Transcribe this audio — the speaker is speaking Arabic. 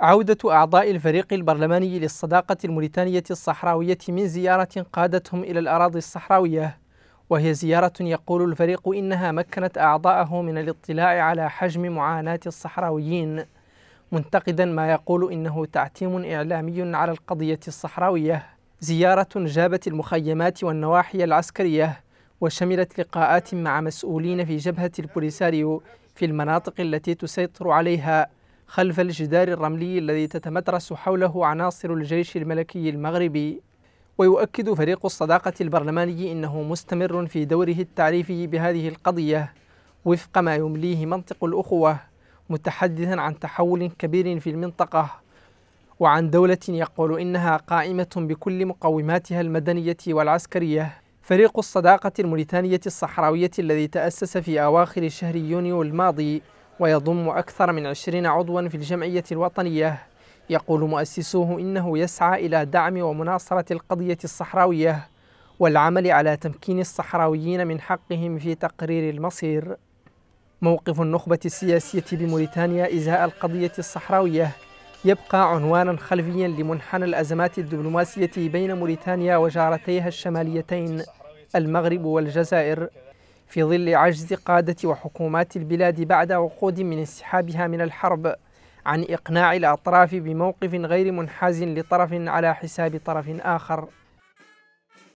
عودة أعضاء الفريق البرلماني للصداقة الموريتانية الصحراوية من زيارة قادتهم إلى الأراضي الصحراوية وهي زيارة يقول الفريق إنها مكنت أعضاءه من الاطلاع على حجم معاناة الصحراويين منتقدا ما يقول إنه تعتيم إعلامي على القضية الصحراوية زيارة جابت المخيمات والنواحي العسكرية وشملت لقاءات مع مسؤولين في جبهة البوليساريو في المناطق التي تسيطر عليها خلف الجدار الرملي الذي تتمترس حوله عناصر الجيش الملكي المغربي ويؤكد فريق الصداقة البرلماني أنه مستمر في دوره التعريفي بهذه القضية وفق ما يمليه منطق الأخوة متحدثا عن تحول كبير في المنطقة وعن دولة يقول إنها قائمة بكل مقوماتها المدنية والعسكرية فريق الصداقة الموريتانية الصحراوية الذي تأسس في أواخر شهر يونيو الماضي ويضم أكثر من عشرين عضوا في الجمعية الوطنية يقول مؤسسوه إنه يسعى إلى دعم ومناصرة القضية الصحراوية والعمل على تمكين الصحراويين من حقهم في تقرير المصير موقف النخبة السياسية بموريتانيا إزاء القضية الصحراوية يبقى عنوانا خلفيا لمنحنى الأزمات الدبلوماسية بين موريتانيا وجارتيها الشماليتين المغرب والجزائر في ظل عجز قادة وحكومات البلاد بعد وقود من انسحابها من الحرب عن إقناع الأطراف بموقف غير منحاز لطرف على حساب طرف آخر